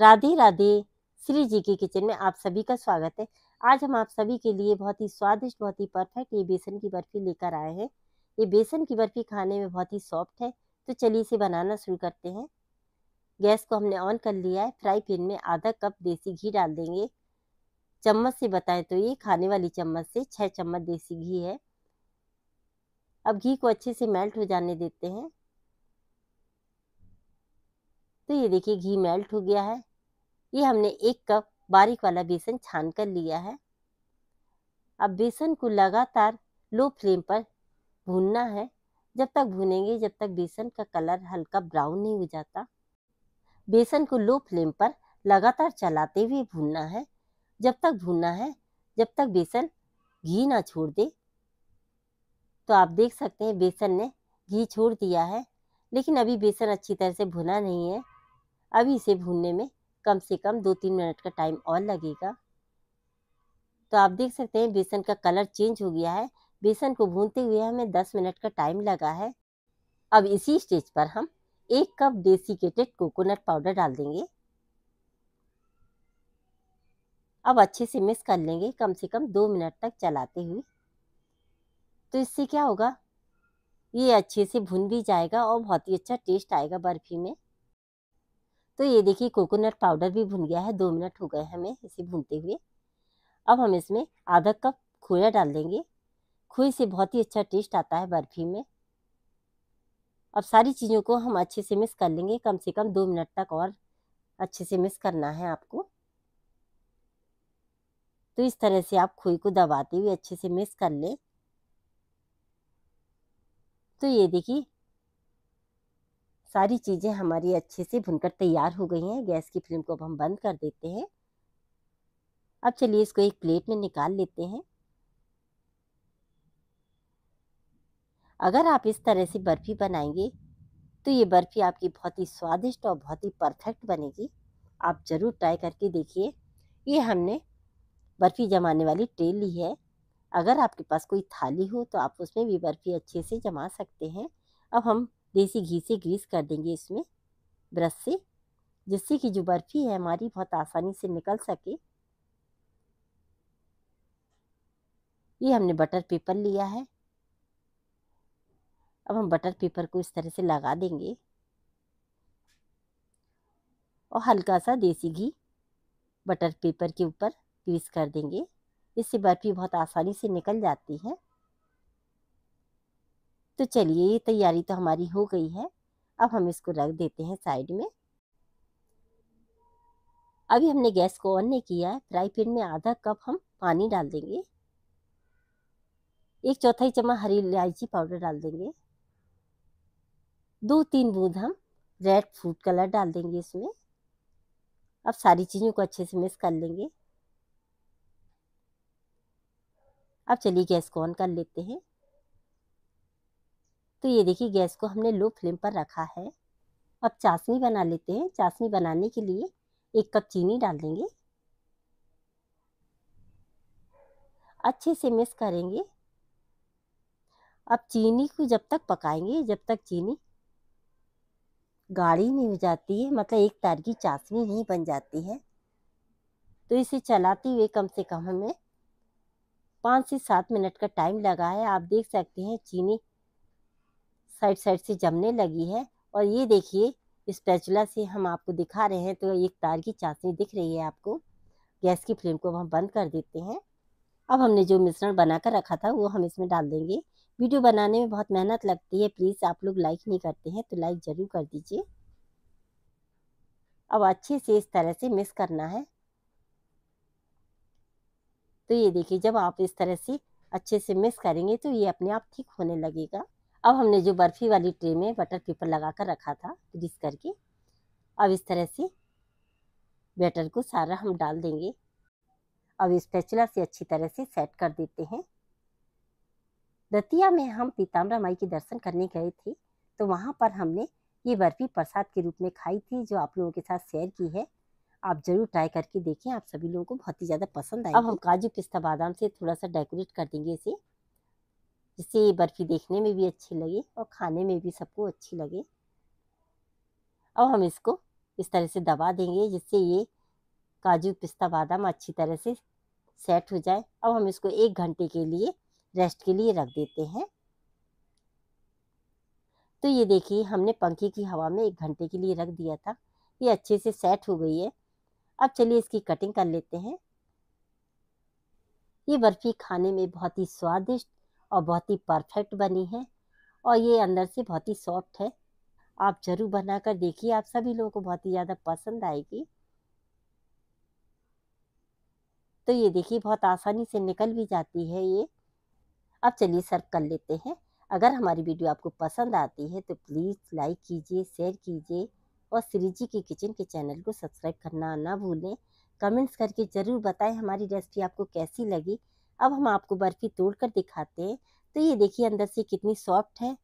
राधे राधे श्री जी के किचन में आप सभी का स्वागत है आज हम आप सभी के लिए बहुत ही स्वादिष्ट बहुत ही परफेक्ट ये बेसन की बर्फ़ी लेकर आए हैं ये बेसन की बर्फ़ी खाने में बहुत ही सॉफ्ट है तो चलिए इसे बनाना शुरू करते हैं गैस को हमने ऑन कर लिया है फ्राई पैन में आधा कप देसी घी डाल देंगे चम्मच से बताएं तो ये खाने वाली चम्मच से छः चम्मच देसी घी है अब घी को अच्छे से मेल्ट हो जाने देते हैं तो ये देखिए घी मेल्ट हो गया है ये हमने एक कप बारीक वाला बेसन छान कर लिया है अब बेसन को लगातार लो फ्लेम पर भूनना है जब तक भूनेंगे जब तक बेसन का कलर हल्का ब्राउन नहीं हो जाता बेसन को लो फ्लेम पर लगातार चलाते हुए भूनना है जब तक भूनना है जब तक बेसन घी ना छोड़ दे तो आप देख सकते हैं बेसन ने घी छोड़ दिया है लेकिन अभी बेसन अच्छी तरह से भुना नहीं है अभी इसे भूनने में कम से कम दो तीन मिनट का टाइम और लगेगा तो आप देख सकते हैं बेसन का कलर चेंज हो गया है बेसन को भूनते हुए हमें दस मिनट का टाइम लगा है अब इसी स्टेज पर हम एक कप डेसिकेटेड कोकोनट पाउडर डाल देंगे अब अच्छे से मिक्स कर लेंगे कम से कम दो मिनट तक चलाते हुए तो इससे क्या होगा ये अच्छे से भुन भी जाएगा और बहुत ही अच्छा टेस्ट आएगा बर्फ़ी में तो ये देखिए कोकोनट पाउडर भी भुन गया है दो मिनट हो गए हमें इसे भूनते हुए अब हम इसमें आधा कप खोया डाल देंगे खोए से बहुत ही अच्छा टेस्ट आता है बर्फ़ी में अब सारी चीज़ों को हम अच्छे से मिक्स कर लेंगे कम से कम दो मिनट तक और अच्छे से मिक्स करना है आपको तो इस तरह से आप खोई को दबाते हुए अच्छे से मिक्स कर लें तो ये देखिए सारी चीज़ें हमारी अच्छे से भुनकर तैयार हो गई हैं गैस की फ्लेम को अब हम बंद कर देते हैं अब चलिए इसको एक प्लेट में निकाल लेते हैं अगर आप इस तरह से बर्फ़ी बनाएंगे तो ये बर्फ़ी आपकी बहुत ही स्वादिष्ट और बहुत ही परफेक्ट बनेगी आप ज़रूर ट्राई करके देखिए ये हमने बर्फ़ी जमाने वाली ट्रे ली है अगर आपके पास कोई थाली हो तो आप उसमें भी बर्फ़ी अच्छे से जमा सकते हैं अब हम देसी घी से ग्रीस कर देंगे इसमें ब्रश से जिससे कि जो बर्फ़ी है हमारी बहुत आसानी से निकल सके ये हमने बटर पेपर लिया है अब हम बटर पेपर को इस तरह से लगा देंगे और हल्का सा देसी घी बटर पेपर के ऊपर ग्रीस कर देंगे इससे बर्फ़ी बहुत आसानी से निकल जाती है तो चलिए ये तैयारी तो हमारी हो गई है अब हम इसको रख देते हैं साइड में अभी हमने गैस को ऑन नहीं किया है फ्राई पैन में आधा कप हम पानी डाल देंगे एक चौथाई चम्मच हरी इलायची पाउडर डाल देंगे दो तीन बूंद हम रेड फूड कलर डाल देंगे इसमें अब सारी चीज़ों को अच्छे से मिक्स कर लेंगे अब चलिए गैस को ऑन कर लेते हैं तो ये देखिए गैस को हमने लो फ्लेम पर रखा है अब चाशनी बना लेते हैं चाशनी बनाने के लिए एक कप चीनी डाल देंगे अच्छे से मिक्स करेंगे अब चीनी को जब तक पकाएंगे जब तक चीनी गाढ़ी नहीं हो जाती है मतलब एक तार की चाशनी नहीं बन जाती है तो इसे चलाते हुए कम से कम हमें पाँच से सात मिनट का टाइम लगा है आप देख सकते हैं चीनी साइड साइड से जमने लगी है और ये देखिए इस पैचुला से हम आपको दिखा रहे हैं तो एक तार की चाशनी दिख रही है आपको गैस की फ्लेम को हम बंद कर देते हैं अब हमने जो मिश्रण बना कर रखा था वो हम इसमें डाल देंगे वीडियो बनाने में बहुत मेहनत लगती है प्लीज़ आप लोग लाइक नहीं करते हैं तो लाइक ज़रूर कर दीजिए अब अच्छे से इस तरह से मिक्स करना है तो ये देखिए जब आप इस तरह से अच्छे से मिक्स करेंगे तो ये अपने आप ठीक होने लगेगा अब हमने जो बर्फ़ी वाली ट्रे में बटर पेपर लगा कर रखा था ग्रीस करके अब इस तरह से बैटर को सारा हम डाल देंगे अब स्पैचुला से अच्छी तरह से सेट कर देते हैं दतिया में हम पीताम्बरा माई के दर्शन करने गए थे तो वहाँ पर हमने ये बर्फ़ी प्रसाद के रूप में खाई थी जो आप लोगों के साथ शेयर की है आप जरूर ट्राई करके देखें आप सभी लोगों को बहुत ही ज़्यादा पसंद आए अब हम काजू पिस्ता बादाम से थोड़ा सा डेकोरेट कर देंगे इसे जिससे ये बर्फ़ी देखने में भी अच्छी लगे और खाने में भी सबको अच्छी लगे अब हम इसको इस तरह से दबा देंगे जिससे ये काजू पिस्ता बादाम अच्छी तरह से सेट हो जाए अब हम इसको एक घंटे के लिए रेस्ट के लिए रख देते हैं तो ये देखिए हमने पंखे की हवा में एक घंटे के लिए रख दिया था ये अच्छे से सेट हो गई है अब चलिए इसकी कटिंग कर लेते हैं ये बर्फ़ी खाने में बहुत ही स्वादिष्ट और बहुत ही परफेक्ट बनी है और ये अंदर से बहुत ही सॉफ्ट है आप ज़रूर बनाकर देखिए आप सभी लोगों को बहुत ही ज़्यादा पसंद आएगी तो ये देखिए बहुत आसानी से निकल भी जाती है ये अब चलिए सर्व कर लेते हैं अगर हमारी वीडियो आपको पसंद आती है तो प्लीज़ लाइक कीजिए शेयर कीजिए और श्री जी की किचन के चैनल को सब्सक्राइब करना ना भूलें कमेंट्स करके ज़रूर बताएं हमारी रेसिपी आपको कैसी लगी अब हम आपको बर्फ़ी तोड़ कर दिखाते हैं तो ये देखिए अंदर से कितनी सॉफ्ट है